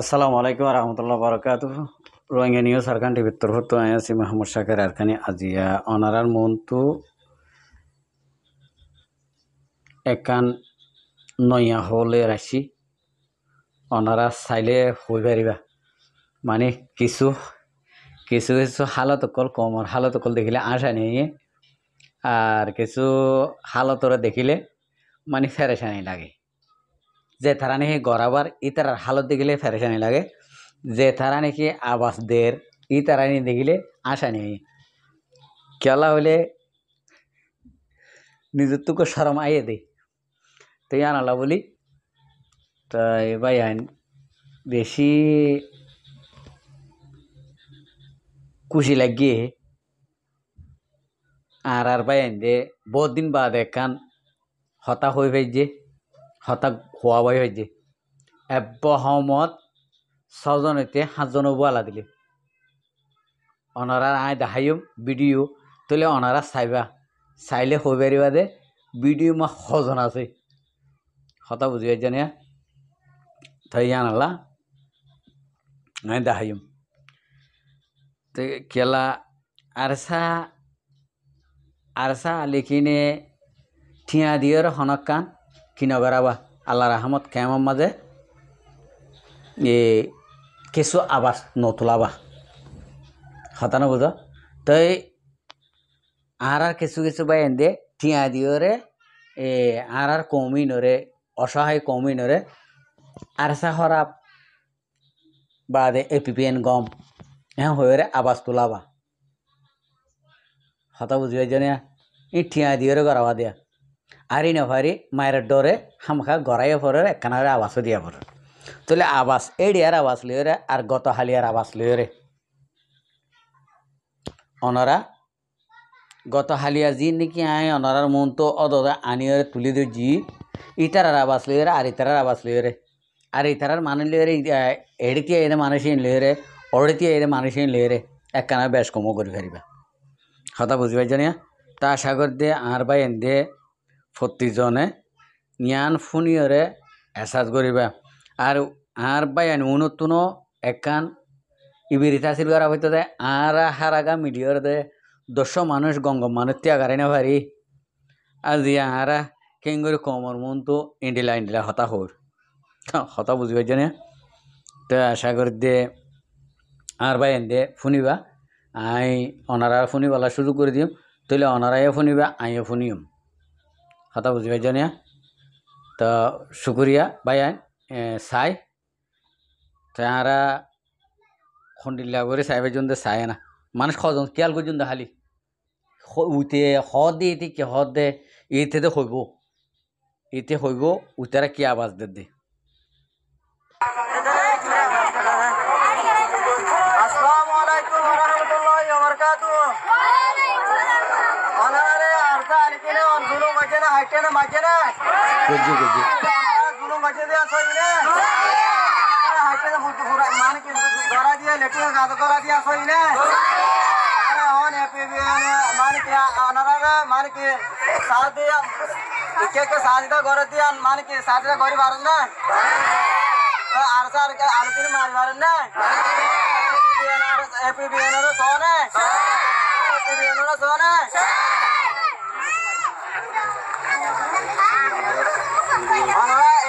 আসসালামু আলাইকুম রহমতুল্লাহ বরকাত রোহিঙ্গা নিউজ আরখান টিভির তরফ তো আছি মাহমুদ শাকের আরখানি আজিয়া অনারার মন্তু একান নইয়া হলে রাশি অনারা চাইলে হই পারিবা মানে কিছু কিছু কিছু হালত অকল কমর হালত অকল দেখিলে আশা নেই আর কিছু হালতরা দেখিলে মানে ফেরেশানি লাগে যে তারা নাকি গড়াবার ই তারার হালত দেখিলে ফেরেশানি লাগে যে তারা নাকি আবাস দের ই তারা নিয়ে দেখিলে আশা নেই কেলা হলে নিজের তুকো সরম আইয়ে দে তুই আনালা বলি তাই ভাই আইন বেশি খুশি লাগিয়ে আর আর আইন দে বহুত দিন বাদ একান হতা হয়ে ভাই যে হতাক হওয়া বাই হয় যে এব্য সমত ছজন হইতে সাতজন উবা লাগলে অনারা আয় দেখাইও ভিডিও তুলে অনারা চাইবা চাইলে হয়ে পারিবা যে ভিডিও মা সজন আছে হতা বুঝি জানে তাই আনালা আয় দেখাইম তো খেলা আরসা আরসা লিখিনে ঠিয়া দিয়র হনকান কিনগেরাবা আল্লাহ রহমত কেমন মাঝে এ কেসু আবার নতুলাবা হতা না বুঝো তাই আর আর কিছু কিছু বা দিয়ে টিয়া রে এ আর আর নরে অসহায় কমিনরে বা দে এ পিপিএন গম হ্যাঁ হয়ে আবাস তোলাবা হতা বুঝবে এ ই ঠিয়া রে গড়াবা দিয়া আরি নভারি মায়ের ডরে হামখা গড়াই পরে একখানারে আওয়াজও দিয়া পরে তাহলে আবাস এডিয়ার আবাস লিও রে আর গত হালিয়ার আবাস লিও রে অনরা গত হালিয়া যি নাকি আয় অনরার মন তো অদরে রে তুলি দিও জি ইতারার আবাস লিও রে আর ইতারার আবাস লিও রে আর ইতারার মানুষ লিও রে এড়িতিয়া এনে মানুষহীন লিও রে অড়িতিয়া এনে মানুষহীন লিও রে একখানা বেশ কমও করি ফেরিবা কথা বুঝবে জানিয়া তা সাগর দে আর বাই এন দে প্রতিজনে নিয়ান ফুনিয়রে এসাজ করিবা আর আর বাইয়ানি উনতুন একান ইবিরিতা আসিল করা হইতো দে আর হারাগা মিডিয়র দে দশ মানুষ গঙ্গ মানুষ ত্যাগারে না ভারি আর দিয়া আরা কেঙ্গুরি কমর মন তো ইন্ডিলা ইন্ডিলা হতা হোর হতা বুঝি পাইছে না তো আশা করি দে আর বাই দে ফুনিবা আই অনারা ফুনিবালা শুরু করে দিম তাহলে অনারাইও ফুনিবা আইও ফুনিয়ম কথা বুঝি পাইছ না তো শুকুরিয়া বায়ান চাই তাহারা খন্ডিল্লা করে চাই দে চায় না মানুষ খজন কেয়াল করজন খালি উইতে হদ দিয়ে এটি কে হদ দে এতে তো হইব এতে হইব উইতারা কে আওয়াজ দে ಆಯ್ತೇನ ಮಜನ ಗುಜ್ಜಿ ಗುಜ್ಜಿ ಗುನು ಮಜದೆ ಸೋಯಿನೆ ಆಯ್ತೇನ ಮುದ್ದು ಹುರ ಮಾನಕ್ಕೆ ದೊರ ದಿಯ ಲೆಟಿನ ಗಾದ ದೊರ ದಿಯ ಸೋಯಿನೆ ಅವನ ಎಪಿಬಿಯನ ಮಾನಕ್ಕೆ ಅನರಾಗ ಮಾನಕ್ಕೆ ಸಾಧ್ಯ ಇಕ್ಕೆ ಸಾಧ್ಯ ಗೊರದಿಯ ಮಾನಕ್ಕೆ ಸಾಧ್ಯ ಗೊರಿ ಬಾರನ್ನ அரசாரு அரசின் மாறி வரண்ணே எப்படி வேணும் சோனே எப்படி வேணும் சோனே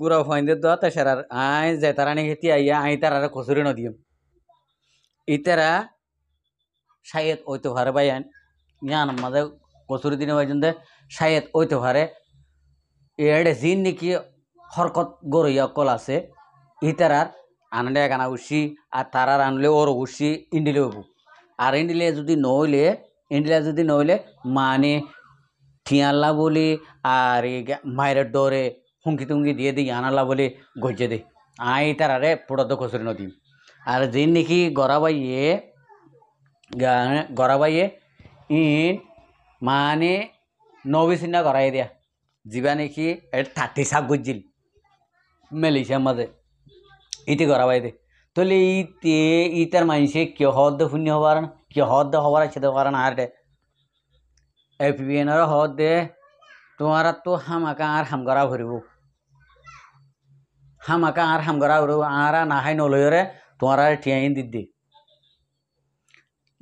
গুড়া ফাইন্দে দোয়া তা সেরার আই জেতারানি খেতে আইয়া আই তারারে কচুরি নদিম ইতারা সায়েদ ওইতে ভারে ভাই আন ইয়ান মাঝে কচুরি দিনে ভাই দে সায়েদ ওইতে ভারে এড়ে জিন নাকি হরকত গরইয়া কল আছে আর আনলে একানা উসি আর আর আনলে ওর উসি ইন্ডিলে হবু আর ইন্ডিলে যদি নইলে ইন্ডিলে যদি নইলে মানে ঠিয়াল্লা বলি আর মায়ের ডরে হুঙ্কি তুঙ্গি দিয়ে দিই আনালা বলে গজ্জে দে আই তার আরে পুরদ্দ খসরে নদী আর যে নাকি গরাবাইয়ে গরাবাইয়ে ইন মানে নবী সিনা গড়াই দিয়া যা নাকি এটা থার্টি সাপ গজ্জিল মেলিছে মাঝে ইতি গরাবাই দে তাহলে ইতে ইতার মানুষে কে হদ শূন্য হবার কে হদ হবার আছে না আর এ পি বি এনর হদ্দে তোমারা তো হামাকা আর হামগরা ভরিব হামাকা আর হামগরা ওরু আরা নাহাই নলয়রে তোমারা ঠিয়াই দিদি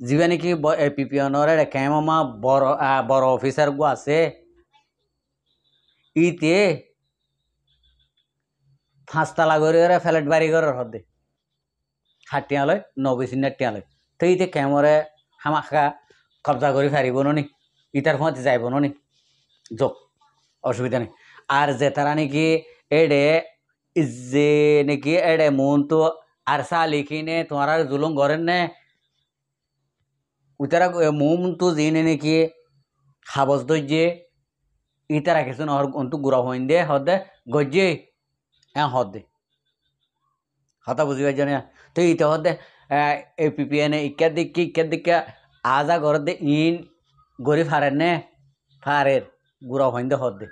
যিবা নেকি এ পি পি অনরে কেমা বড় বড় অফিসার গো আছে ইতে পাঁচতলা গরে ফ্ল্যাট বাড়ি গরের হদে হাটিয়ালয় নবেশি নাটিয়ালয় তো ইতে কেমরে হামাকা কবজা করে ফারিব নি ইতার ফাঁতে যাইব নি যোগ অসুবিধা নেই আর যে তারা নাকি এডে इज्जेन की एडे मुन तो अरसा लिखी ने तुम्हारा জুলুম गरन নে উতারা মোম তো জিনে নাকি কি দজ্জে ইতারা কিছু নহর অন্তু গুড়া হইন দে দে গজ্জে হ্যাঁ হদে হতা বুঝিবার জন্য তো ইতে দে এ পিপিএনে কি দিকি ইকা দিকা আজা ঘর দে ইন গরি ফারেন নে ফারের গুড়া হইন দে দে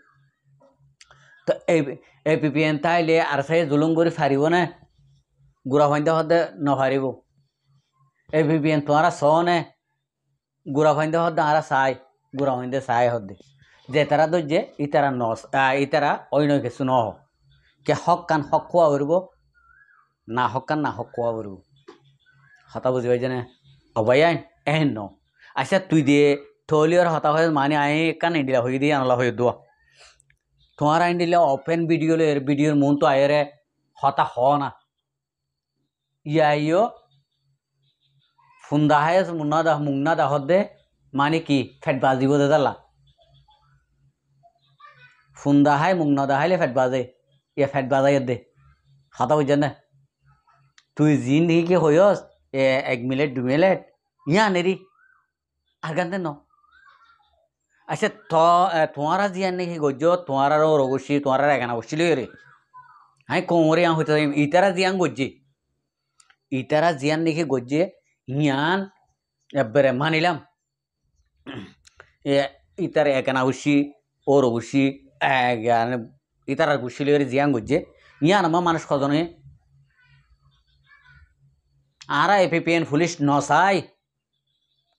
তো এই এই পি পি এন তাইলে আর সাই জুলুম করে ফারিব না গুড়া ফাইন্দা হদ্দে নফারিব এই পি পি এন তোমারা স নে গুড়া ফাইন্দা হদ্দে আরা সাই গুড়া ফাইন্দে সাই হদ্দে যে তারা দজ্জে ইতারা ন ইতারা অন্য কিছু নহ কে হক কান হক খোয়া উড়ব না হক কান না হক খোয়া উড়ব হতা বুঝি পাই জানে অবাই আইন এহেন ন আচ্ছা তুই দিয়ে ঠলিওর হতা হয়ে মানে আই কান ইডিলা হয়ে দিয়ে আনলা হয়ে দোয়া തുമാറ അതിൻ്റെ ഓപ്പൻ വീഡിയോയിൽ വീഡിയോ മൂന്ന് അയറെ হতা হন ইয়াইও ফুন্দাহে মুন্না দাহ মুন্না দাহত দে মানে কি ফেট বাজিব দে দালা ফুন্দাহাই মুন্না দাহাইলে ফেট বাজে ইয়া ফেট বাজাই দে হাতা বুঝে না তুই জিন কি হইস এ এক মিনিট দু মিনিট ইয়া নেরি আর দে ন আচ্ছা ত তোমারা জিয়ার নাকি গজ্য তোমারারও রগসি তোমারার একানা বসছিল রে হ্যাঁ কোমরে আ হইতে ইতারা জিয়ান গজ্জে ইতারা জিয়ান নাকি গজ্জে ইয়ান এবারে মানিলাম ইতার একানা হুসি ও রগসি ইতারা বসছিল রে জিয়ান গজ্জে ইয়ান আমার মানুষ খজনে আর এপিপিএন পুলিশ নসাই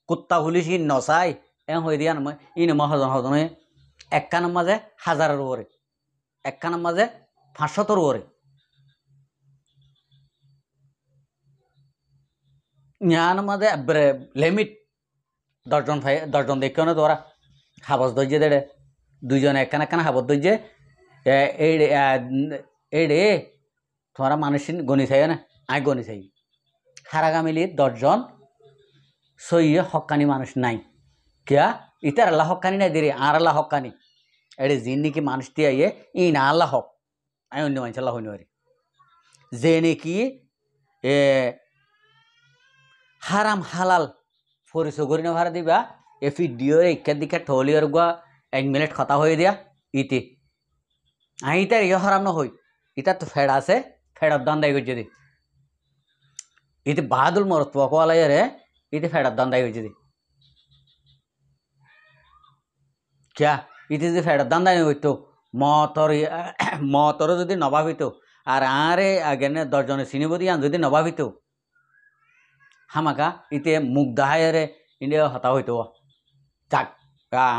কুত্তা পুলিশ নসাই এখন হয়ে দিয়া নামে ইনে মহাজন হজন একখান মাঝে হাজারের ওরে একখান মাঝে পাঁচশতর ওরে ইয়ার মাঝে এবারে লিমিট দশজন ফাই দশজন দেখে না তোরা হাবস ধৈর্য দেড়ে দুইজন একখান একখান হাবস ধৈর্য এড়ে তোরা মানুষ গণি চাই না আই গণি চাই হারাগামিলির দশজন সই হকানি মানুষ নাই क्या इतर अल्लाह हक्कानी नहीं दे रही आर अल्लाह हक्कानी এটি জিন্নিকি মানুষ দিয়ে ইয়ে ই না আল্লাহ হক আমি অন্য মানুষ আল্লাহ হইনি যে নাকি এ হারাম হালাল পরিচয় করি না ভাড়া দিবা এ ভিডিওর এখান দিকে ঠলিওর গুয়া এক মিনিট কথা হয়ে দিয়া ইতি আই তার ইয়ে হারাম না হই এটা তো ফেড আছে ফেডার দান দায় করছে দি ইতি বাহাদুল মরত পকওয়ালাইয়ারে ইতি ফেডার দান দায় করছে দি যা আচ্ছা, ইতি যদি ফেড দান দানি হইতো মতর মতর যদি নবা হইত আর আরে আগে দশজনে চিনিবদি আন যদি নবা হইত হামাকা ইতে মুখ দাহায়রে ইন্ডিয়া হতা হইত যাক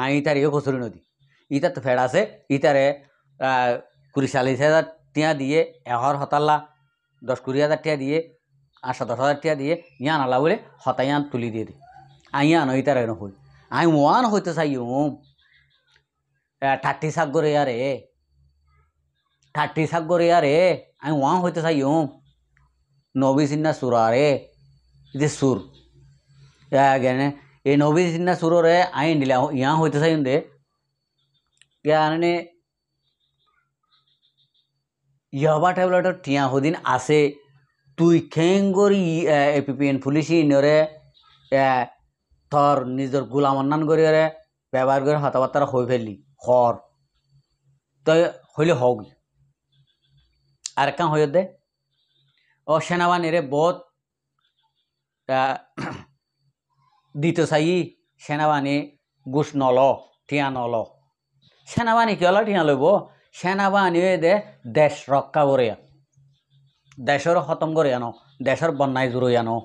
আই ইয়ে খসুরি নদী ইতার তো ফেড় আছে ইতারে কুড়ি চাল্লিশ হাজার টিয়া দিয়ে এহর হতাল্লা দশ কুড়ি হাজার টিয়া দিয়ে আশা দশ হাজার টিয়া দিয়ে ইয়ান আলা বলে হতাই আন তুলি দিয়ে দি আই আনো ইতার এনে হল আই ওয়ান হইতে চাই ওম ঠাটি শাক করে আরে ঠাটি শাক করে আরে আমি ওয়া হইতে চাই হুম নবী সিন্না সুরা রে যে সুর কেন এই নবী সিন্না সুররে আই নিলা ইয়া হইতে চাই দে কেনে ইয়াবা ট্যাবলেটর টিয়া হদিন আছে তুই খেং করি এপিপিএন পুলিশি ইনরে তোর নিজের গোলামন্নান করি ব্যবহার করে হতাবার্তারা হয়ে ফেললি খড় তো হইলে হোক আর কাঁ হয়ে দে ও সেনাবাহিনীরে বহুত দিতে চাই সেনাবাহিনী গোস নল ঠিয়া নল সেনাবাহিনী কি হলো ঠিয়া লইব সেনাবাহিনী দে দেশ রক্ষা করে দেশের খতম করে আনো দেশের বন্যায় জুড়ে আনো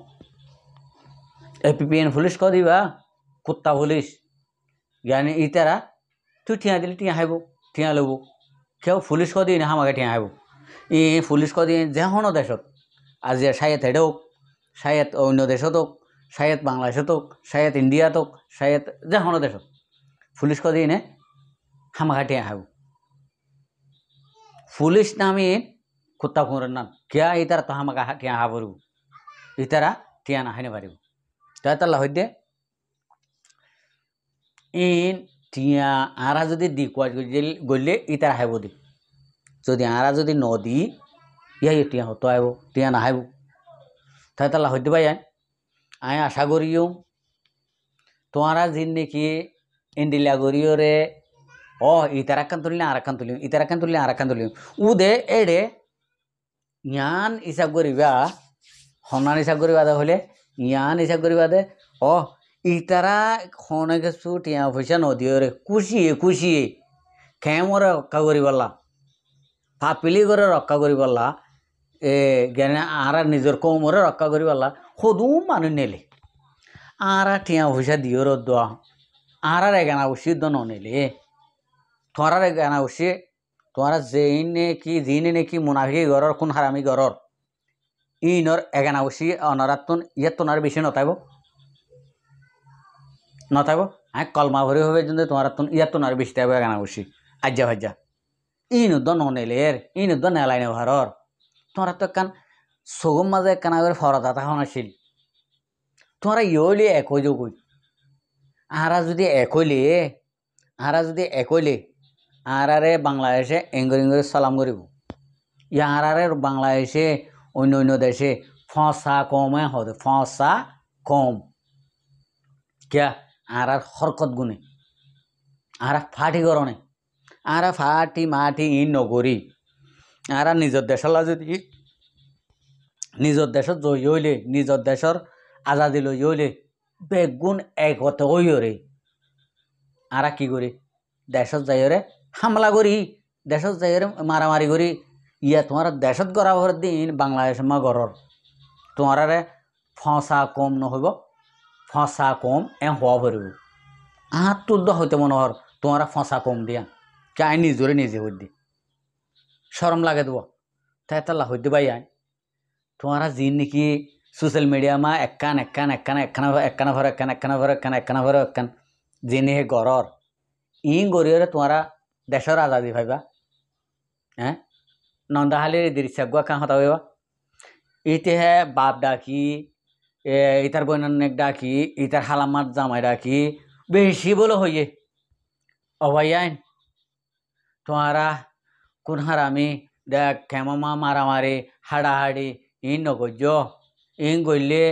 এন পুলিশ কদিবা কুত্তা পুলিশ জ্ঞানী ইতারা ତୁ ଠିଆଁ দিলে ଠିଆଁ ହେବୁ ଠିଆଁ লব କେଉ ফুলিশ কদি না আমাকে ঠিয়া আইব ই ফুলিশ কদি যে হন দেশত আজি সায়েত হেডক সায়েত অন্য দেশত হোক সায়েত বাংলাদেশত হোক সায়েত ইন্ডিয়াত হোক সায়েত যে হন দেশত ফুলিশ কদি এনে আমাকে ঠিয়া আইব ফুলিশ নামে কুত্তা খুঁড়ের নাম কেয়া ইতারা তো আমাকে ঠিয়া হা পারিব ইতারা ঠিয়া না হাইনে পারিব তাই তাল্লা হইতে ইন টিয়া আঁরা যদি দি কুয়াজ গলিলে ইতার হাইব দি যদি আঁরা যদি ন দি ইয়াই টিয়া হতো আইব টিয়া না হাইব তাই তালা হইতে পাই আয় আয় আশা করিও তোমারা জিন নাকি এন্ডিলা গরিও রে ও ইতারাকান তুললে আরাকান তুলিও ইতারাকান তুললে আরাকান তুলিও উদে এড়ে ইয়ান হিসাব করিবা হনান হিসাব করিবা দে হলে ইয়ান হিসাব করিবা দে অ ಈಥರ ಫೋನಾಗ ಸೂಟ್ ಯಾವ ಫಂಕ್ಷನ್ ದೇವ್ರೆ ಖುಷಿಯೇ ಖುಷಿಯೇ ಕ್ಯಾಮರ ರೊಕ್ಕ ಕೊರಿವಲ್ಲ ಪಾಪಿಲಿಗರ ರೊಕ್ಕ ಕೊರಿವಲ್ಲ ಏ ಗೆನ ಆರ ನಿಜರ ಕೋಮರ ರೊಕ್ಕ ಕೊರಿವಲ್ಲ ಹೋದೂ ಮನನೇಲಿ ಆರ ಟಿಯಾ ಹುಷ ದೇವರದ್ದು ಆರಾರೆ ಗೆನ ಹುಷಿದ್ದ ನೋನೇಲಿ ತ್ವರಾರ ಗೆನ ಹುಷಿ ತ್ವರ ಜೈನೆ ಕಿ ಜೀನಿನೆ ಕಿ ಮುನಾಫಿ ಗರರ್ ಕುನ್ ಹಾರಾಮಿ ಗರರ್ ইনর এগানা উসি অনরাতুন ইয়াতুনার বেশি নতাইব নথাকো হ্যাঁ কলমা ভরে হবে যদি তোমার তন ইয়ার তো আর বিশ টাকা গানা বসি আজ্জা ভাজ্জা ইন উদ্দ ননেলের ইন উদ্দ নেলাই নে ভারর তোমার তো একখান সগম মাঝে একখান আগে ফরতা তাহন আসিল তোমরা ইয়লি একই যোগুই আহারা যদি একইলে আহারা যদি একইলে আহারে বাংলাদেশে এঙ্গর এঙ্গরে সালাম করিব ইহারে বাংলাদেশে অন্য অন্য দেশে ফসা কমে হতে ফসা কম কে আর আর হরকত গুণে আর ফাটি গরণে আর ফাটি মাটি ই নগরী আর নিজের দেশলা যদি নিজের দেশত জয়ী হইলে নিজের দেশর আজাদি লই হইলে বেগুণ একতে হতে হইরে আর কি করি দেশত যাইরে হামলা করি দেশত যাইরে মারামারি করি ইয়া তোমার দেশত গড়া দিন বাংলাদেশ মা গড়র তোমার ফসা কম নহব ফসা কম এ হওয়া ভরু আহার তুদ্দ হইতে হর তোমরা ফসা কম দিয়া চাই নিজরে নিজে দি সরম লাগে দেব তাই তাল্লা হইতে ভাই আয় তোমরা জিন নাকি সোশ্যাল মিডিয়া মা একান একান একান একখানা একখানা ভর একখান একখানা ভর একখান একখানা ভর একখান জিনে হে গরর ইং গরিয়রে তোমরা দেশর আজাদি ভাইবা হ্যাঁ নন্দাহালির দৃশ্যাগুয়া কাঁ হতা হইবা ইতিহে বাপ ডাকি ইতার বৈনান্যেক ডাকি ইতার হালামার জামাই ডাকি বেশি বলো হইয়ে অভাই আইন তোমারা কোন হারামি দেখ খেমা মারামারি হাড়াহাড়ি ইন নগজ ইন গইলে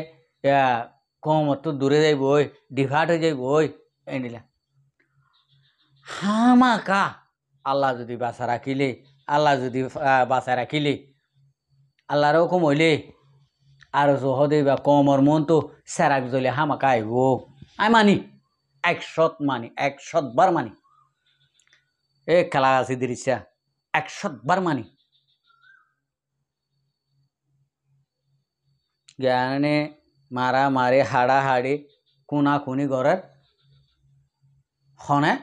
কম তো দূরে যাইব ওই ডিভার্ট হয়ে যাইব ওই এনিলা হামা কা আল্লাহ যদি বাসা রাখিলে আল্লাহ যদি বাসা রাখিলে আল্লাহরও কম হইলে আর জহদে বা কমর মন তো স্যারাক জলে হামাকা আইব আই মানি একশত মানি বার মানি এ খেলা আছে দৃশ্যা দিরিসা বার মানি জ্ঞানে মারা মারে হাড়া হাড়ি কোনা খুনি ঘরের হনে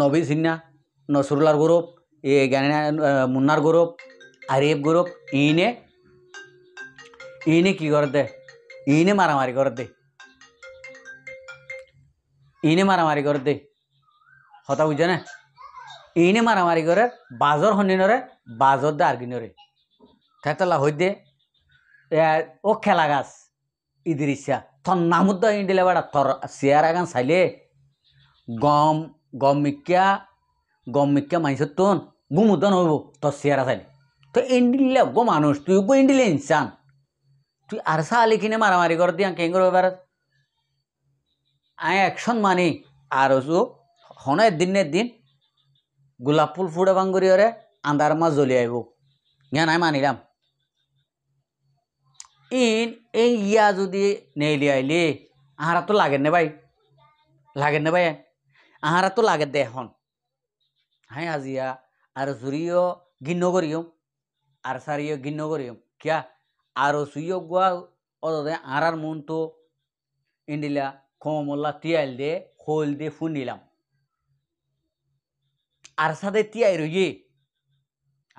নবী সিন্না নসরুল্লার গৌরব এ জ্ঞানে মুন্নার গৌরব আরিফ গৌরব ইনে ইনে কি করে দে ইনে মারামারি করে দে ইনে মারামারি করে দে হতা বুঝে না ইনে মারামারি করে বাজর হন্নিনরে বাজর দে আর কিনরে থেতলা হই দে ও খেলা গাছ ইদির ইচ্ছা থর নামুদ ইন দিলে বেড়া থর চেয়ারা আগান চাইলে গম গম মিক্যা গম মিক্যা মাইসর তোন গুমুদন হইব তোর চেয়ারা সাইলে তো ইন্ডিলে গো মানুষ তুই গো ইন্ডিলে ইনসান তুই আর আলি কিনে মারামারি কর দিয়া কেঙ্গুর ব্যাপার আয় অ্যাকশন মানি আর ওসু হন দিনের দিন গোলাপ ফুল ফুড়ে বাঙ্গুরি ওরে আন্দার মাছ জ্বলি আইব জ্ঞান আয় মানিলাম ইন এই ইয়া যদি নেইলি আইলি আহারা তো লাগে নে ভাই লাগে নে ভাই আহারা তো লাগে এখন হ্যাঁ আজিয়া আর জুরিও ঘিন্ন করিও আর সারিও ঘিন্ন করিও কিয়া আরও সুযোগ আড়ার ಆರು ಸುಯ್ಯೊಗ್ವ ಓದೋದೆ ಆರಾರ್ ಮುಂತು ಇಂಡಿಲ ಕೋಮಲ್ಲ তিয়ালদে হোলদে ফুনিলাম আরসাদে তিয়াই রুগি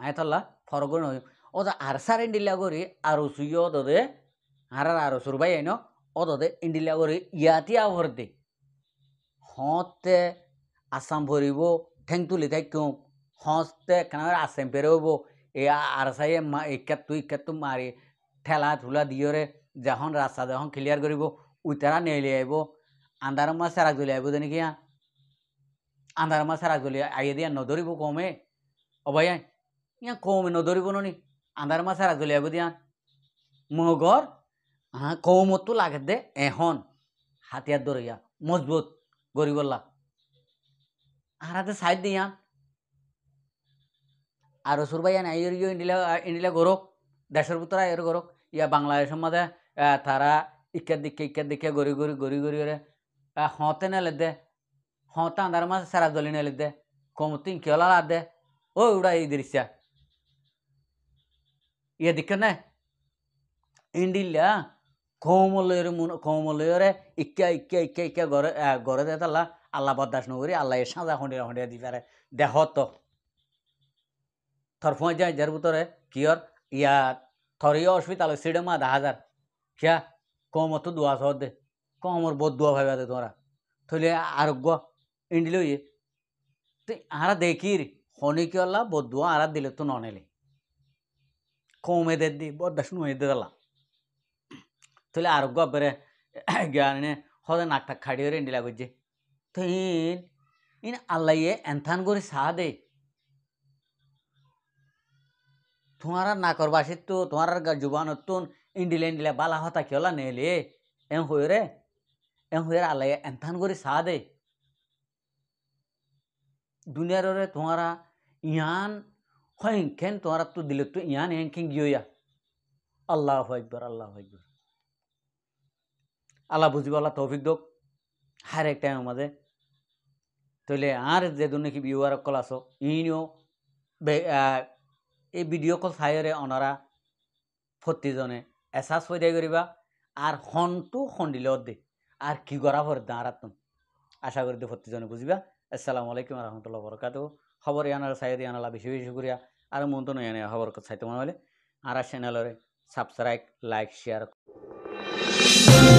আয়তল্লা ফরগণ অদ আরসার ইন্ডিলা গরি আর সুইয় দদে আর আর সুরবাই এনো অদদে ইন্ডিলা গরি ইয়াতি দে হতে আসাম ভরিব ঠেং তুলি থাকিম হতে কেন আসাম পেরব এ আরসাই মা একাত্তু একাত্তু মারি ঠেলা ঠুলা দিয়রে যখন রাস্তা যখন ক্লিয়ার করব উতারা নেলে আইব আন্ধার মাছ সারাক জ্বলি আইব জানি কিয়া আন্ধার মাছ সারাক জ্বলি আইয়ে দিয়া নধরিব কমে অবাই ইয়া কমে নধরিব নি আন্ধার মাছ সারাক জ্বলি আইব দিয়া মগর হ্যাঁ কৌমতো লাগে দে এখন হাতিয়ার দরিয়া মজবুত গরিবল্লা আহারাতে সাইড দিয়া আর অসুর ভাই ইন্ডিলা ইন্ডিলা গরক দেশের ভিতরে আয়ের গরক ইয়া বাংলাদেশের মধ্যে তারা ইকের দিকে ইকের দিকে গড়ি গড়ি গড়ি গড়ি করে হতে নেলে দে হতে আন্ধার মাঝে সারা জলি নেলে দে কমতি কেলা দে ও উড়া এই দৃশ্য ইয়ে দিকে না ইন্ডিলা কৌমলয়ের মুন কৌমলয়রে ইকা ইকা ইকা ইকা গড়ে গড়ে দে তালা আল্লাহ বদাস নগরি আল্লাহ এর সাঁজা হন্ডিয়া হন্ডিয়া দিতে পারে দেহত তো তরফ যায় যার ভিতরে কিয়র ইয়া থরিয়স সিডে মা দা হাজার কিয়া কম অত দোয়া সহ দে কম ওর বোধ দোয়া ভাইবা দে তোরা থলে আরোগ্য ইন্ডিল ইয়ে তো আরা দেখির হনিকলা বোধ দোয়া আরা দিলে তো ননেলে কমে দে দি বোধ বদাস নুয়ে দেলা থইলে আরোগ্য বেড়ে জ্ঞানে হদে নাকটা খাড়িয়ে ইন্ডিলা গজ্জে তো ইন ইন আল্লাহ এনথান করে সাহা দেয় তোমার না করবা সে তো তোমার জুবান তুন ইন্ডিলে ইন্ডিলে বালা হতা কেলা নেলে এম হয়ে রে এম হয়ে আলাই এনথান করে সা দে দুনিয়ারে তোমারা ইয়ান হইংখেন তোমার তো দিলে তো ইয়ান খেন গিয়া আল্লাহ একবার আল্লাহ একবার আল্লাহ বুঝবে আল্লাহ তৌফিক দোক হার একটা মাঝে তইলে আর যে দুনিয়া কি বিওয়ার কল আসো ইনিও এই ভিডিও কল সাইরে অনারা ফতিজনে এসাজ হয়ে করিবা আর হনটু খন্ডিলে দে আর কি করা ভর দাঁড়াতন আশা করি ফতিজনে বুঝবা আসসালামু আলাইকুম রহমতুল্লাহ বরকাত খবর ইয়ানার সাইড ইয়ানালা বেশি বেশি করিয়া আর তো নয় খবর সাইতে মনে হলে আর চ্যানেলরে সাবস্ক্রাইব লাইক শেয়ার